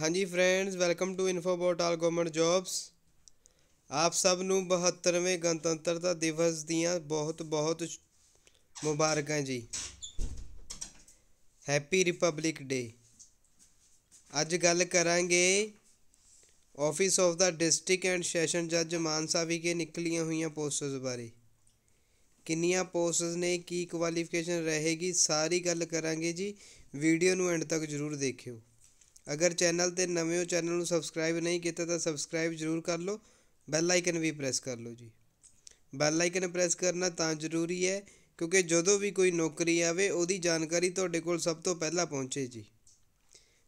ਹਾਂਜੀ friends welcome to info about all government jobs ਆਪ ਸਭ ਨੂੰ 72ਵੇਂ ਗਣਤੰਤਰਤਾ ਦਿਵਸ ਦੀਆਂ ਬਹੁਤ ਬਹੁਤ ਮੁਬਾਰਕਾਂ ਜੀ ਹੈਪੀ ਰਿਪਬਲਿਕ ਡੇ ਅੱਜ ਗੱਲ ਕਰਾਂਗੇ ਆਫਿਸ ਆਫ ਦਾ ਡਿਸਟ੍ਰਿਕਟ ਐਂਡ ਸੈਸ਼ਨ ਜੱਜ ਮਾਨਸਾ ਵਿਖੇ ਨਿਕਲੀਆਂ ਹੋਈਆਂ ਪੋਸਟਸ ਬਾਰੇ ਕਿੰਨੀਆਂ ਪੋਸਟਸ ਨੇ ਕੀ ਕੁਆਲੀਫਿਕੇਸ਼ਨ ਰਹੇਗੀ ਸਾਰੀ ਗੱਲ ਕਰਾਂਗੇ ਜੀ ਵੀਡੀਓ ਨੂੰ ਐਂਡ ਤੱਕ ਜ਼ਰੂਰ ਦੇਖਿਓ ਅਗਰ ਚੈਨਲ ਤੇ ਨਵੇਂ ਹੋ ਚੈਨਲ ਨੂੰ ਸਬਸਕ੍ਰਾਈਬ ਨਹੀਂ ਕੀਤਾ ਤਾਂ ਸਬਸਕ੍ਰਾਈਬ ਜ਼ਰੂਰ ਕਰ ਲਓ ਬੈਲ ਆਈਕਨ ਵੀ ਪ੍ਰੈਸ ਕਰ ਲਓ ਜੀ ਬੈਲ ਆਈਕਨ ਪ੍ਰੈਸ ਕਰਨਾ ਤਾਂ ਜ਼ਰੂਰੀ ਹੈ ਕਿਉਂਕਿ ਜਦੋਂ ਵੀ ਕੋਈ ਨੌਕਰੀ ਆਵੇ ਉਹਦੀ ਜਾਣਕਾਰੀ ਤੁਹਾਡੇ ਕੋਲ ਸਭ ਤੋਂ ਪਹਿਲਾਂ ਪਹੁੰਚੇ ਜੀ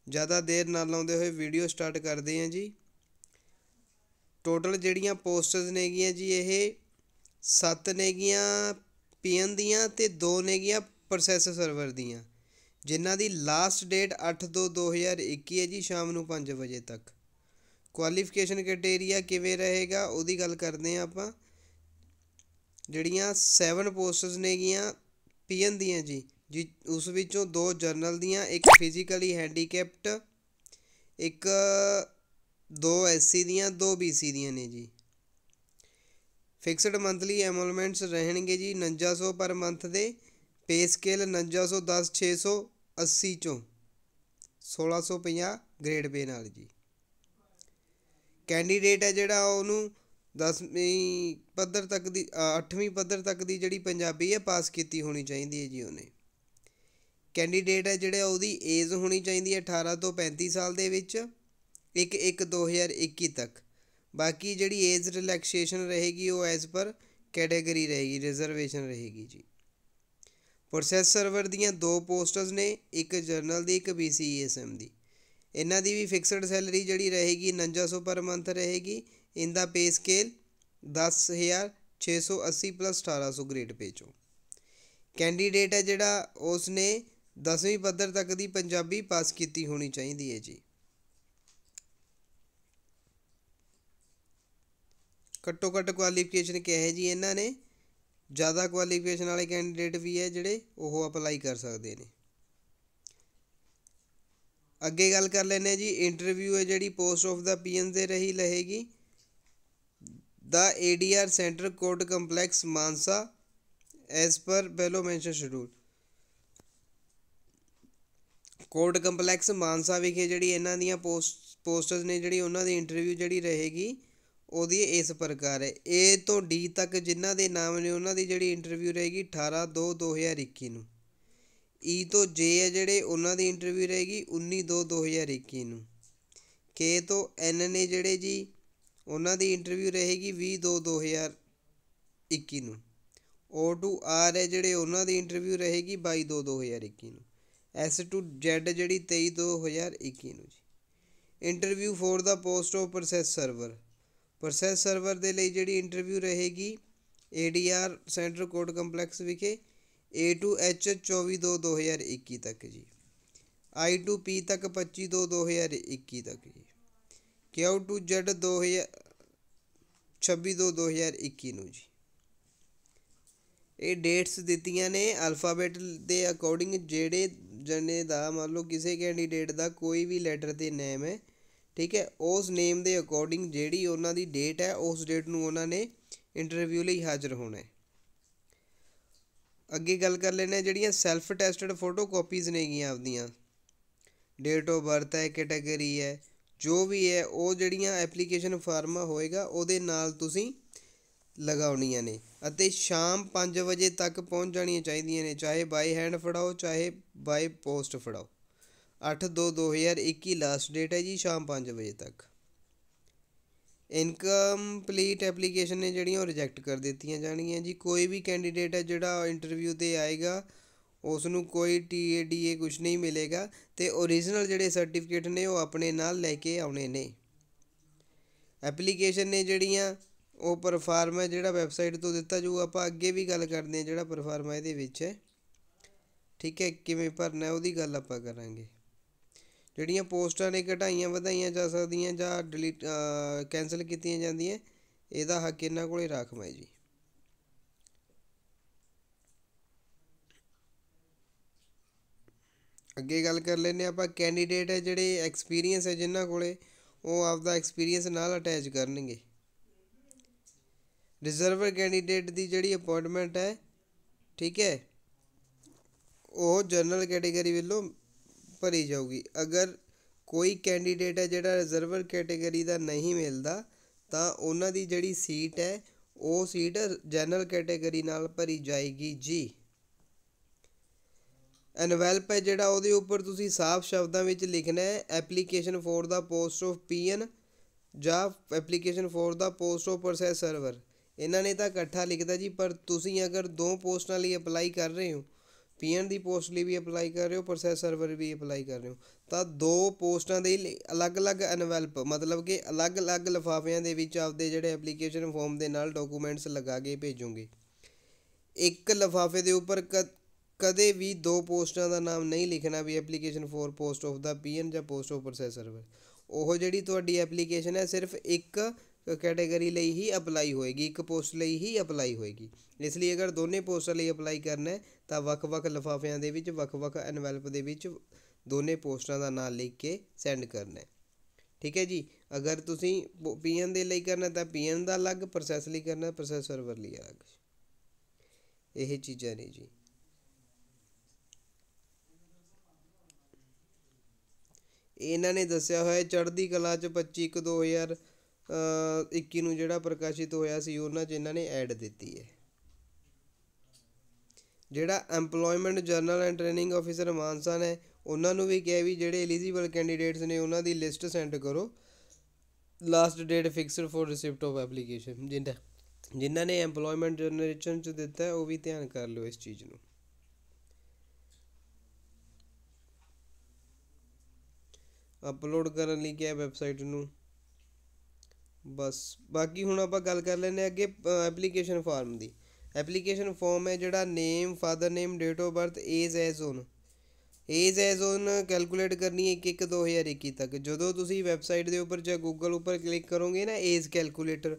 ਜ਼ਿਆਦਾ ਦੇਰ ਨਾ ਲਾਉਂਦੇ ਹੋਏ ਵੀਡੀਓ ਸਟਾਰਟ ਕਰਦੇ ਹਾਂ ਜੀ ਟੋਟਲ ਜਿਹੜੀਆਂ ਪੋਸਟਸ ਨੇਗੀਆਂ ਜੀ ਇਹ 7 ਨੇਗੀਆਂ ਪੀਐਨ ਦੀਆਂ ਤੇ 2 ਨੇਗੀਆਂ ਪ੍ਰੋਸੈਸ ਸਰਵਰ ਦੀਆਂ ਜਿਨ੍ਹਾਂ ਦੀ ਲਾਸਟ ਡੇਟ 8 2 2021 ਹੈ ਜੀ ਸ਼ਾਮ ਨੂੰ 5 ਵਜੇ ਤੱਕ ਕੁਆਲੀਫਿਕੇਸ਼ਨ ਕ੍ਰਾਈਟੇਰੀਆ ਕਿਵੇਂ ਰਹੇਗਾ ਉਹਦੀ ਗੱਲ ਕਰਦੇ ਆ ਆਪਾਂ ਜਿਹੜੀਆਂ 7 ਪੋਸਟਸ ਨੇਗੀਆਂ ਪੀਐਨ ਦੀਆਂ ਜੀ ਜੀ ਉਸ ਵਿੱਚੋਂ ਦੋ ਜਰਨਲ ਦੀਆਂ ਇੱਕ ਫਿਜ਼ੀਕਲੀ ਹੈਂਡੀਕੈਪਟ ਇੱਕ ਦੋ ਐਸਸੀ ਦੀਆਂ ਦੋ ਬੀਸੀ ਦੀਆਂ ਨੇ ਜੀ ਫਿਕਸਡ ਮੰਥਲੀ ਐਮੋਲਮੈਂਟਸ ਰਹਿਣਗੇ ਜੀ 4900 ਪਰ ਮੰਥ ਦੇ ਪੇ ਸਕੇਲ 4910 680 ਚੋਂ 1650 ਗ੍ਰੇਡ ਬੇ ਨਾਲ ਜੀ ਕੈਂਡੀਡੇਟ ਹੈ ਜਿਹੜਾ ਉਹਨੂੰ 10ਵੀਂ ਪੱਧਰ ਤੱਕ ਦੀ 8ਵੀਂ ਪੱਧਰ ਤੱਕ ਦੀ ਜਿਹੜੀ ਪੰਜਾਬੀ ਹੈ ਪਾਸ ਕੀਤੀ ਹੋਣੀ ਚਾਹੀਦੀ ਹੈ ਜੀ ਉਹਨੇ ਕੈਂਡੀਡੇਟ ਹੈ ਜਿਹੜਾ ਉਹਦੀ ਏਜ ਹੋਣੀ ਚਾਹੀਦੀ ਹੈ 18 ਤੋਂ 35 ਸਾਲ ਦੇ ਵਿੱਚ 1 2021 ਤੱਕ ਬਾਕੀ ਜਿਹੜੀ ਏਜ ਰਿਲੈਕਸੇਸ਼ਨ ਰਹੇਗੀ ਉਹ ਐਸ ਪਰ ਕੈਟਾਗਰੀ ਰਹੇਗੀ ਰਿਜ਼ਰਵੇਸ਼ਨ ਰਹੇਗੀ ਜੀ ਪ੍ਰੋਸੈਸ ਸਰਵਰ ਦੀਆਂ ਦੋ ਪੋਸਟਸ ਨੇ ਇੱਕ ਜਰਨਲ ਦੀ ਇੱਕ ਬੀਸੀਐਸਐਮ ਦੀ ਇਹਨਾਂ ਦੀ ਵੀ ਫਿਕਸਡ ਸੈਲਰੀ ਜਿਹੜੀ ਰਹੇਗੀ 4900 ਪਰ ਮੰਥ ਰਹੇਗੀ ਇਹਦਾ pay scale 10680 plus 1800 grade pay ਚੋਂ ਕੈਂਡੀਡੇਟ ਹੈ ਜਿਹੜਾ ਉਸ ਨੇ 10ਵੀਂ ਪੱਧਰ ਤੱਕ ਦੀ ਪੰਜਾਬੀ ਪਾਸ ਕੀਤੀ ਹੋਣੀ ਚਾਹੀਦੀ ਹੈ ਜੀ ਘੱਟੋ ਘੱਟ ਕੁਆਲੀਫਿਕੇਸ਼ਨ ਕਿਹਾ ਜੀ ਇਹਨਾਂ ਨੇ ਜ਼ਿਆਦਾ ਕੁਆਲੀਫਿਕੇਸ਼ਨ ਵਾਲੇ ਕੈਂਡੀਡੇਟ ਵੀ ਹੈ ਜਿਹੜੇ ਉਹ ਅਪਲਾਈ ਕਰ ਸਕਦੇ ਨੇ ਅੱਗੇ ਗੱਲ ਕਰ ਲੈਨੇ ਜੀ ਇੰਟਰਵਿਊ ਹੈ ਜਿਹੜੀ ਪੋਸਟ ਆਫ ਦਾ ਪੀਐਨ ਦੇ ਰਹੀ ਲਹੇਗੀ ਦਾ ADR centre court complex Mansa as per below mention schedule court complex Mansa ਵਿਖੇ ਜਿਹੜੀ ਇਹਨਾਂ ਦੀਆਂ ਪੋਸਟ ਪੋਸਟਸ ਨੇ ਜਿਹੜੀ ਉਹਨਾਂ ਦੀ ਇੰਟਰਵਿਊ ਜਿਹੜੀ ਰਹੇਗੀ ਉਹਦੀ ਇਸ ਪ੍ਰਕਾਰ ਹੈ ਏ ਤੋਂ ਡੀ ਤੱਕ ਜਿਨ੍ਹਾਂ ਦੇ ਨਾਮ ਨੇ ਉਹਨਾਂ ਦੀ ਜਿਹੜੀ ਇੰਟਰਵਿਊ ਰਹੇਗੀ 18 2 2021 ਨੂੰ ਈ ਤੋਂ ਜੇ ਹੈ ਜਿਹੜੇ ਉਹਨਾਂ ਦੀ ਇੰਟਰਵਿਊ ਰਹੇਗੀ 19 2 2021 ਨੂੰ ਕੇ ਤੋਂ ਐਨ ਨੇ ਜਿਹੜੇ ਜੀ ਉਹਨਾਂ ਦੀ ਇੰਟਰਵਿਊ ਰਹੇਗੀ 20 2 2021 ਨੂੰ ਓ ਟੂ ਆਰ ਹੈ ਜਿਹੜੇ ਉਹਨਾਂ ਦੀ ਇੰਟਰਵਿਊ ਰਹੇਗੀ 22 2 2021 ਨੂੰ ਐਸ ਟੂ ਜ਼ੈਡ ਜਿਹੜੀ 23 2021 ਨੂੰ ਜੀ ਇੰਟਰਵਿਊ ਫੋਰ ਦਾ post of process server process server ਦੇ ਲਈ ਜਿਹੜੀ ਇੰਟਰਵਿਊ ਰਹੇਗੀ ਏਡੀਆਰ ਸੈਂਟਰ ਕੋਡ ਕੰਪਲੈਕਸ ਵਿਖੇ A2H 24/2/2021 ਤੱਕ ਜੀ I2P ਤੱਕ 25/2/2021 ਤੱਕ ਜੀ Q2Z 2000 26/2/2021 ਨੂੰ ਜੀ ਇਹ ਡੇਟਸ ਦਿੱਤੀਆਂ ਨੇ ਅਲਫਾਬੈਟ ਦੇ ਅਕੋਰਡਿੰਗ ਜਿਹੜੇ ਜਣੇ ਦਾ ਮੰਨ ਲਓ ਕਿਸੇ ਕੈਂਡੀਡੇਟ ਦਾ ਕੋਈ ਵੀ ਲੈਟਰ ਤੇ ਨੇਮ ਹੈ ਠੀਕ ਹੈ ਉਸ ਨੇਮ ਦੇ ਅਕੋਰਡਿੰਗ ਜਿਹੜੀ ਉਹਨਾਂ ਦੀ ਡੇਟ ਹੈ ਉਸ ਡੇਟ ਨੂੰ ਉਹਨਾਂ ਨੇ ਇੰਟਰਵਿਊ ਲਈ ਹਾਜ਼ਰ ਹੋਣਾ ਹੈ ਅੱਗੇ ਗੱਲ ਕਰ ਲੈਣੇ ਜਿਹੜੀਆਂ ਸੈਲਫ ਟੈਸਟਡ ਫੋਟੋ ਕਾਪੀਜ਼ ਨੇਗੀਆਂ ਆਪਦੀਆਂ ਡੇਟ ਆਫ ਬਰਥ ਹੈ ਕੈਟਾਗਰੀ ਹੈ ਜੋ ਵੀ ਹੈ ਉਹ ਜਿਹੜੀਆਂ ਐਪਲੀਕੇਸ਼ਨ ਫਾਰਮ ਹੋਏਗਾ ਉਹਦੇ ਨਾਲ ਤੁਸੀਂ ਲਗਾਉਣੀਆਂ ਨੇ ਅਤੇ ਸ਼ਾਮ 5 ਵਜੇ ਤੱਕ ਪਹੁੰਚ ਜਾਣੀਆਂ ਚਾਹੀਦੀਆਂ ਨੇ ਚਾਹੇ ਬਾਈ ਹੈਂਡ ਫੜਾਓ ਚਾਹੇ ਬਾਈ ਪੋਸਟ ਫੜਾਓ 8 2 2021 ਲਾਸਟ ਡੇਟ ਹੈ ਜੀ ਸ਼ਾਮ ਪੰਜ ਵਜੇ ਤੱਕ ਇਨਕੰਪਲੀਟ ਐਪਲੀਕੇਸ਼ਨ ਨੇ ਜਿਹੜੀਆਂ ਉਹ ਰਿਜੈਕਟ ਕਰ ਦਿੱਤੀਆਂ ਜਾਣਗੀਆਂ ਜੀ ਕੋਈ ਵੀ ਕੈਂਡੀਡੇਟ ਹੈ ਜਿਹੜਾ ਇੰਟਰਵਿਊ ਤੇ ਆਏਗਾ ਉਸ ਨੂੰ ਕੋਈ ਟੀਏਡੀਏ ਕੁਝ ਨਹੀਂ ਮਿਲੇਗਾ ਤੇ origignal ਜਿਹੜੇ ਸਰਟੀਫਿਕੇਟ ਨੇ ਉਹ ਆਪਣੇ ਨਾਲ ਲੈ ਕੇ ਆਉਣੇ ਨੇ ਐਪਲੀਕੇਸ਼ਨ ਨੇ ਜਿਹੜੀਆਂ ਉਹ ਪਰਫਾਰਮ ਹੈ ਜਿਹੜਾ ਵੈਬਸਾਈਟ ਤੋਂ ਦਿੱਤਾ ਜੂ ਆਪਾਂ ਅੱਗੇ ਵੀ ਗੱਲ ਕਰਦੇ ਹਾਂ ਜਿਹੜਾ ਪਰਫਾਰਮ ਇਹਦੇ ਵਿੱਚ ਹੈ ਠੀਕ ਹੈ ਕਿਵੇਂ ਭਰਨਾ ਉਹਦੀ ਗੱਲ ਆਪਾਂ ਕਰਾਂਗੇ ਜਿਹੜੀਆਂ ਪੋਸਟਾਂ ਨੇ ਘਟਾਈਆਂ ਵਧਾਈਆਂ ਜਾ ਸਕਦੀਆਂ ਜਾਂ ਡਿਲੀਟ ਕੈਨਸਲ ਕੀਤੀਆਂ ਜਾਂਦੀਆਂ ਇਹਦਾ ਹੱਕ ਇਹਨਾਂ ਕੋਲੇ ਰਾਖਵਾਂ ਹੈ ਜੀ ਅੱਗੇ ਗੱਲ ਕਰ ਲੈਨੇ ਆਪਾਂ ਕੈਂਡੀਡੇਟ ਹੈ ਜਿਹੜੇ ਐਕਸਪੀਰੀਅੰਸ ਹੈ ਜਿਨ੍ਹਾਂ ਕੋਲੇ ਉਹ ਆਪਦਾ ਐਕਸਪੀਰੀਅੰਸ ਨਾਲ ਅਟੈਚ ਕਰਨਗੇ ਰਿਜ਼ਰਵਰ ਕੈਂਡੀਡੇਟ ਦੀ ਜਿਹੜੀ ਅਪਾਇੰਟਮੈਂਟ ਹੈ ਠੀਕ ਹੈ ਉਹ ਜਨਰਲ ਕੈਟਾਗਰੀ ਵੱਲੋਂ ਭਰੀ ਜਾਊਗੀ ਅਗਰ ਕੋਈ ਕੈਂਡੀਡੇਟ ਹੈ ਜਿਹੜਾ ਰਿਜ਼ਰਵਰ ਕੈਟਾਗਰੀ ਦਾ ਨਹੀਂ ਮਿਲਦਾ ਤਾਂ ਉਹਨਾਂ ਦੀ ਜਿਹੜੀ ਸੀਟ ਹੈ ਉਹ ਸੀਟ ਜਨਰਲ ਕੈਟਾਗਰੀ ਨਾਲ ਭਰੀ ਜਾਏਗੀ ਜੀ ਐਨਵੈਲਪ ਹੈ ਜਿਹੜਾ ਉਹਦੇ ਉੱਪਰ ਤੁਸੀਂ ਸਾਫ਼ ਸ਼ਬਦਾਂ ਵਿੱਚ ਲਿਖਣਾ ਹੈ ਐਪਲੀਕੇਸ਼ਨ ਫੋਰ ਦਾ ਪੋਸਟ ਆਫ ਪੀਐਨ ਜਾਂ ਐਪਲੀਕੇਸ਼ਨ ਫੋਰ ਦਾ ਪੋਸਟ ਆਫ ਪ੍ਰੋਸੈਸ ਸਰਵਰ ਇਹਨਾਂ ਨੇ ਤਾਂ ਇਕੱਠਾ ਲਿਖਦਾ ਜੀ ਪਰ ਤੁਸੀਂ ਅਗਰ ਦੋ ਪੋਸਟਾਂ ਲਈ ਅਪਲਾਈ ਕਰ ਰਹੇ ਹੋ ਪੀਐਨ ਦੀ ਪੋਸਟ ਲਈ ਵੀ ਅਪਲਾਈ ਕਰ ਰਹੇ ਹੋ ਪ੍ਰੋਸੈਸ ਸਰਵਰ ਵੀ ਅਪਲਾਈ ਕਰ ਰਹੇ ਹੋ ਤਾਂ ਦੋ ਪੋਸਟਾਂ ਦੇ ਅਲੱਗ-ਅਲੱਗ ਐਨਵੈਲਪ ਮਤਲਬ ਕਿ ਅਲੱਗ-ਅਲੱਗ ਲਫਾਫਿਆਂ ਦੇ ਵਿੱਚ ਆਪਦੇ ਜਿਹੜੇ ਐਪਲੀਕੇਸ਼ਨ ਫਾਰਮ ਦੇ ਨਾਲ ਡਾਕੂਮੈਂਟਸ ਲਗਾ ਕੇ ਭੇਜੋਗੇ ਇੱਕ ਲਫਾਫੇ ਦੇ ਉੱਪਰ ਕਦੇ ਵੀ ਦੋ ਪੋਸਟਾਂ ਦਾ ਨਾਮ ਨਹੀਂ ਲਿਖਣਾ ਵੀ ਐਪਲੀਕੇਸ਼ਨ ਫੋਰ ਪੋਸਟ ਆਫ ਦਾ ਪੀਐਨ ਜਾਂ ਪੋਸਟ ਆਫ ਪ੍ਰੋਸੈਸ ਸਰਵਰ ਉਹ ਜਿਹੜੀ ਤੁਹਾਡੀ ਐਪਲੀਕੇਸ਼ਨ ਹੈ ਸਿਰਫ ਇੱਕ ਕੈਟਾਗਰੀ ਲਈ ਹੀ ਅਪਲਾਈ ਹੋਏਗੀ ਇੱਕ ਪੋਸਟ ਲਈ ਹੀ ਅਪਲਾਈ ਹੋਏਗੀ ਇਸ ਲਈ ਅਗਰ ਦੋਨੇ ਪੋਸਟਾਂ ਲਈ ਅਪਲਾਈ ਕਰਨਾ ਹੈ ਤਾਂ ਵੱਖ-ਵੱਖ ਲਫਾਫਿਆਂ ਦੇ ਵਿੱਚ ਵੱਖ-ਵੱਖ ਐਨਵੈਲਪ ਦੇ ਵਿੱਚ ਦੋਨੇ ਪੋਸਟਾਂ ਦਾ ਨਾਮ ਲਿਖ ਕੇ ਸੈਂਡ ਕਰਨਾ ਹੈ ਠੀਕ ਹੈ ਜੀ ਅਗਰ ਤੁਸੀਂ ਪੀਐਨ ਦੇ ਲਈ ਕਰਨਾ ਤਾਂ ਪੀਐਨ ਦਾ ਅਲੱਗ ਪ੍ਰੋਸੈਸ ਲਈ ਕਰਨਾ ਪ੍ਰੋਸੈਸ ਸਰਵਰ ਲਈ ਅਲੱਗ ਇਹ ਚੀਜ਼ਾਂ ਨੇ ਜੀ ਇਹਨਾਂ ਨੇ ਦੱਸਿਆ ਹੋਇਆ ਚੜ੍ਹਦੀ ਕਲਾ ਚ 25 1 2000 21 ਨੂੰ ਜਿਹੜਾ ਪ੍ਰਕਾਸ਼ਿਤ ਹੋਇਆ ਸੀ ਉਹਨਾਂ 'ਚ ਇਹਨਾਂ ਨੇ ਐਡ ਦਿੱਤੀ ਹੈ ਜਿਹੜਾ employment general and training officer Mansa ਨੇ ਉਹਨਾਂ ਨੂੰ ਵੀ ਕਿਹਾ ਵੀ ਜਿਹੜੇ ਐਲੀਜੀਬਲ ਕੈਂਡੀਡੇਟਸ ਨੇ ਉਹਨਾਂ ਦੀ ਲਿਸਟ ਸੈਂਡ ਕਰੋ last date fixed for receipt of application ਜਿੰਦਾ ਜਿਨ੍ਹਾਂ ਨੇ এমਪਲੋਇਮੈਂਟ ਜਨਰੇਸ਼ਨ ਚ ਦਿੱਤਾ ਉਹ ਵੀ ਧਿਆਨ ਕਰ ਲਿਓ ਇਸ ਚੀਜ਼ ਨੂੰ ਅਪਲੋਡ ਕਰਨ ਲਈ ਕਿਹਾ ਵੈਬਸਾਈਟ ਨੂੰ ਬਸ ਬਾਕੀ ਹੁਣ ਆਪਾਂ ਗੱਲ ਕਰ ਲੈਨੇ ਅੱਗੇ ਐਪਲੀਕੇਸ਼ਨ ਫਾਰਮ ਦੀ ਐਪਲੀਕੇਸ਼ਨ ਫਾਰਮ ਹੈ ਜਿਹੜਾ name father name date of birth age as on age as on calculate ਕਰਨੀ ਹੈ 1 1 2021 ਤੱਕ ਜਦੋਂ ਤੁਸੀਂ ਵੈਬਸਾਈਟ ਦੇ ਉੱਪਰ ਜਾਂ ਗੂਗਲ ਉੱਪਰ ਕਲਿੱਕ ਕਰੋਗੇ ਨਾ ਏਜ ਕੈਲਕੂਲੇਟਰ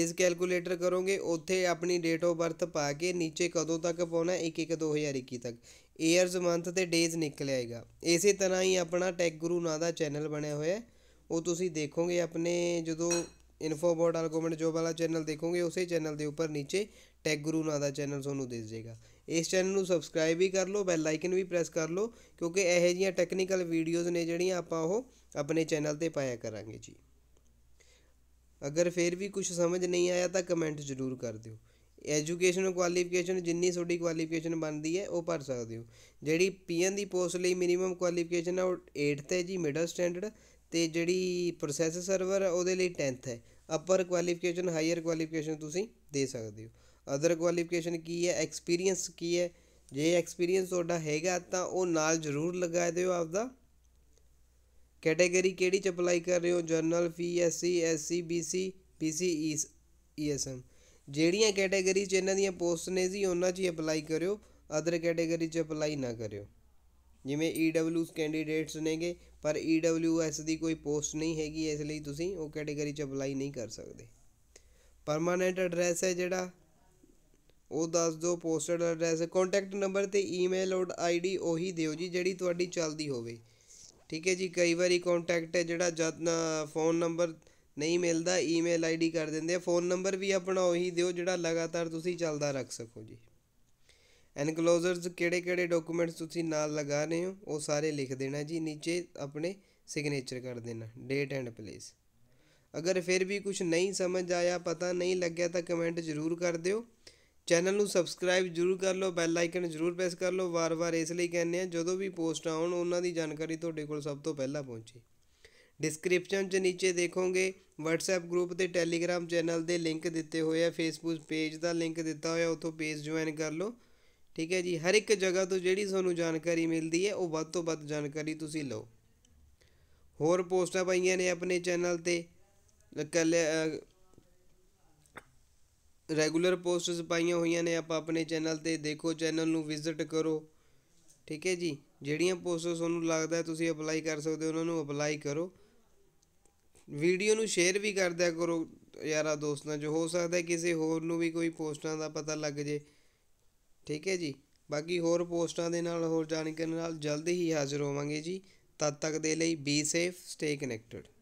ਏਜ ਕੈਲਕੂਲੇਟਰ ਕਰੋਗੇ ਉੱਥੇ ਆਪਣੀ ਡੇਟ ਆਫ ਬਰਥ ਪਾ ਕੇ ਨੀਚੇ ਕਦੋਂ ਤੱਕ ਪਾਉਣਾ 1 1 2021 ਤੱਕ ਈਅਰਸ ਮੰਥ ਤੇ ਡੇਜ਼ ਨਿਕਲ ਆਏਗਾ ਇਸੇ ਤਰ੍ਹਾਂ ਹੀ ਆਪਣਾ ਟੈਕ ਗੁਰੂ ਨਾਂ ਦਾ ਚੈਨਲ ਬਣਿਆ ਹੋਇਆ ਉਹ ਤੁਸੀਂ ਦੇਖੋਗੇ ਆਪਣੇ ਜਦੋਂ ਇਨਫੋ ਇਨਫੋਬੋਟ ਗਵਰਨਮੈਂਟ ਜੋਬ ਵਾਲਾ ਚੈਨਲ ਦੇਖੋਗੇ ਉਸੇ ਚੈਨਲ ਦੇ ਉੱਪਰ ਨੀਚੇ ਟੈਗ ਗੁਰੂ ਨਾਂ ਦਾ ਚੈਨਲ ਤੁਹਾਨੂੰ ਦਿਸ ਜਾਏਗਾ ਇਸ ਚੈਨਲ ਨੂੰ ਸਬਸਕ੍ਰਾਈਬ ਵੀ ਕਰ ਲਓ ਬੈਲ ਆਈਕਨ ਵੀ ਪ੍ਰੈਸ ਕਰ ਲਓ ਕਿਉਂਕਿ ਇਹੋ ਜਿਹੀਆਂ ਟੈਕਨੀਕਲ ਵੀਡੀਓਜ਼ ਨੇ ਜਿਹੜੀਆਂ ਆਪਾਂ ਉਹ ਆਪਣੇ ਚੈਨਲ ਤੇ ਪਾਇਆ ਕਰਾਂਗੇ ਜੀ ਅਗਰ ਫੇਰ ਵੀ ਕੁਝ ਸਮਝ ਨਹੀਂ ਆਇਆ ਤਾਂ ਕਮੈਂਟ ਜ਼ਰੂਰ ਕਰ ਦਿਓ ਐਜੂਕੇਸ਼ਨ ਕੁਆਲੀਫਿਕੇਸ਼ਨ ਜਿੰਨੀ ਤੁਹਾਡੀ ਕੁਆਲੀਫਿਕੇਸ਼ਨ ਬਣਦੀ ਹੈ ਉਹ ਭਰ ਸਕਦੇ ਹੋ ਜਿਹੜੀ ਪੀਐਨ ਦੀ ਪੋਸਟ ਲਈ ਮਿਨੀਮਮ ਕੁਆਲੀਫਿਕੇਸ਼ਨ ਹੈ ਉਹ 8th ਹੈ ਜੀ ਮਿਡਲ ਸਟੈਂਡਰਡ ਤੇ ਜਿਹੜੀ ਪ੍ਰੋਸੈਸ ਸਰਵਰ ਉਹਦੇ ਲਈ 10th ਹੈ ਅਪਰ ਕੁਆਲੀਫਿਕੇਸ਼ਨ ਹਾਇਰ ਕੁਆਲੀਫਿਕੇਸ਼ਨ ਤੁਸੀਂ ਦੇ ਸਕਦੇ ਹੋ ਅਦਰ ਕੁਆਲੀਫਿਕੇਸ਼ਨ ਕੀ ਹੈ ਐਕਸਪੀਰੀਅੰਸ ਕੀ ਹੈ ਜੇ ਐਕਸਪੀਰੀਅੰਸ ਤੁਹਾਡਾ ਹੈਗਾ ਤਾਂ ਉਹ ਨਾਲ ਜ਼ਰੂਰ ਲਗਾ ਦਿਓ ਆਪਦਾ ਕੈਟਾਗਰੀ ਕਿਹੜੀ ਚ ਅਪਲਾਈ ਕਰ ਰਹੇ ਹੋ general fee SC SC BC PC ESM ਜਿਹੜੀਆਂ ਕੈਟਾਗਰੀ ਚ ਇਹਨਾਂ ਦੀਆਂ ਪੋਸਟ ਨੇ ਜੀ ਉਹਨਾਂ 'ਚ ਹੀ ਅਪਲਾਈ ਕਰਿਓ ਅਦਰ ਕੈਟਾਗਰੀ 'ਚ ਅਪਲਾਈ ਨਾ ਕਰਿਓ ਜਿਵੇਂ ਈਡਬਲਯੂ e ਕੈਂਡੀਡੇਟਸ ਨੇਗੇ ਪਰ ਈਡਬਲਯੂਐਸ e ਦੀ ਕੋਈ ਪੋਸਟ ਨਹੀਂ ਹੈਗੀ ਇਸ ਲਈ ਤੁਸੀਂ ਉਹ ਕੈਟਾਗਰੀ 'ਚ ਅਪਲਾਈ ਨਹੀਂ ਕਰ ਸਕਦੇ ਪਰਮਾਨੈਂਟ ਐਡਰੈਸ ਹੈ ਜਿਹੜਾ ਉਹ ਦੱਸ ਦਿਓ ਪੋਸਟਡ ਐਡਰੈਸ ਕੰਟੈਕਟ ਨੰਬਰ ਤੇ ਈਮੇਲ ਔਰ ਆਈਡੀ ਉਹੀ ਦਿਓ ਜੀ ਜਿਹੜੀ ਤੁਹਾਡੀ ਚੱਲਦੀ ਹੋਵੇ ਠੀਕ ਹੈ ਜੀ ਕਈ ਵਾਰੀ ਕੰਟੈਕਟ ਹੈ ਜਿਹੜਾ ਜਦ ਫੋਨ ਨੰਬਰ ਨਹੀਂ ਮਿਲਦਾ ਈਮੇਲ ਆਈਡੀ ਕਰ ਦਿੰਦੇ ਆ ਫੋਨ ਨੰਬਰ ਵੀ ਆਪਣਾ ਉਹੀ ਦਿਓ ਜਿਹੜਾ ਲਗਾਤਾਰ ਤੁਸੀਂ ਚੱਲਦਾ ਰੱਖ ਸਕੋ ਜੀ ਐਨਕਲੋਜ਼ਰਸ ਕਿਹੜੇ ਕਿਹੜੇ ਡਾਕੂਮੈਂਟਸ ਤੁਸੀਂ ਨਾਲ ਲਗਾ ਰਹੇ ਹੋ ਉਹ ਸਾਰੇ ਲਿਖ ਦੇਣਾ ਜੀ ਨੀਚੇ ਆਪਣੇ ਸਿਗਨੇਚਰ ਕਰ ਦੇਣਾ ਡੇਟ ਐਂਡ ਪਲੇਸ ਅਗਰ ਫਿਰ ਵੀ ਕੁਝ ਨਹੀਂ ਸਮਝ ਆਇਆ ਪਤਾ ਨਹੀਂ ਲੱਗਿਆ ਤਾਂ ਕਮੈਂਟ ਜ਼ਰੂਰ ਕਰ ਦਿਓ ਚੈਨਲ ਨੂੰ ਸਬਸਕ੍ਰਾਈਬ ਜ਼ਰੂਰ ਕਰ ਲਓ ਬੈਲ ਆਈਕਨ ਜ਼ਰੂਰ ਪ੍ਰੈਸ ਕਰ ਲਓ ਵਾਰ-ਵਾਰ ਇਸ ਲਈ ਕਹਿੰਦੇ ਆ ਜਦੋਂ ਵੀ ਪੋਸਟ ਆਉਣ ਉਹਨਾਂ ਦੀ ਜਾਣਕਾਰੀ ਤੁਹਾਡੇ ਕੋਲ ਸਭ ਤੋਂ ਪਹਿਲਾਂ ਪਹੁੰਚੇ ਡਿਸਕ੍ਰਿਪਸ਼ਨ 'ਚ ਨੀਚੇ ਦੇਖੋਗੇ WhatsApp ਗਰੁੱਪ ਤੇ Telegram ਚੈਨਲ ਦੇ ਲਿੰਕ ਦਿੱਤੇ ਹੋਏ ਆ Facebook ਪੇਜ ਦਾ ਲਿੰਕ ਦਿੱਤਾ ਹੋਇਆ ਉੱਥੋਂ ਪੇਜ ਜੁਆਇਨ ਕਰ ਲਓ ਠੀਕ ਹੈ ਜੀ ਹਰ ਇੱਕ ਜਗ੍ਹਾ ਤੋਂ ਜਿਹੜੀ ਤੁਹਾਨੂੰ ਜਾਣਕਾਰੀ ਮਿਲਦੀ ਹੈ ਉਹ ਵੱਧ ਤੋਂ ਵੱਧ ਜਾਣਕਾਰੀ ਤੁਸੀਂ ਲਓ ਹੋਰ ਪੋਸਟਾਂ ਪਾਈਆਂ ਨੇ ਆਪਣੇ ਚੈਨਲ ਤੇ ਰੈਗੂਲਰ ਪੋਸਟਸ ਪਾਈਆਂ ਹੋਈਆਂ ਨੇ ਆਪਾਂ ਆਪਣੇ ਚੈਨਲ ਤੇ ਦੇਖੋ ਚੈਨਲ ਨੂੰ ਵਿਜ਼ਿਟ ਕਰੋ ਠੀਕ ਹੈ ਜੀ ਜਿਹੜੀਆਂ ਪੋਸਟਸ ਤੁਹਾਨੂੰ ਲੱਗਦਾ ਤੁਸੀਂ ਅਪਲਾਈ ਕਰ ਸਕਦੇ ਹੋ ਉਹਨਾਂ ਨੂੰ ਅਪਲਾਈ ਕਰੋ ਵੀਡੀਓ ਨੂੰ ਸ਼ੇਅਰ ਵੀ ਕਰ ਦਿਆ ਕਰੋ ਯਾਰਾ ਦੋਸਤਾਂ ਜੋ ਹੋ ਸਕਦਾ ਕਿਸੇ ਹੋਰ ਨੂੰ ਵੀ ਕੋਈ ਪੋਸਟਾਂ ਦਾ ਪਤਾ ਲੱਗ ਜੇ ਠੀਕ ਹੈ ਜੀ ਬਾਕੀ ਹੋਰ ਪੋਸਟਾਂ ਦੇ ਨਾਲ ਹੋਰ ਜਾਣਕਾਰੀ ਨਾਲ ਜਲਦੀ ਹੀ ਹਾਜ਼ਰ ਹੋਵਾਂਗੇ ਜੀ ਤਦ ਤੱਕ ਦੇ ਲਈ ਬੀ ਸੇਫ ਸਟੇ ਕਨੈਕਟਡ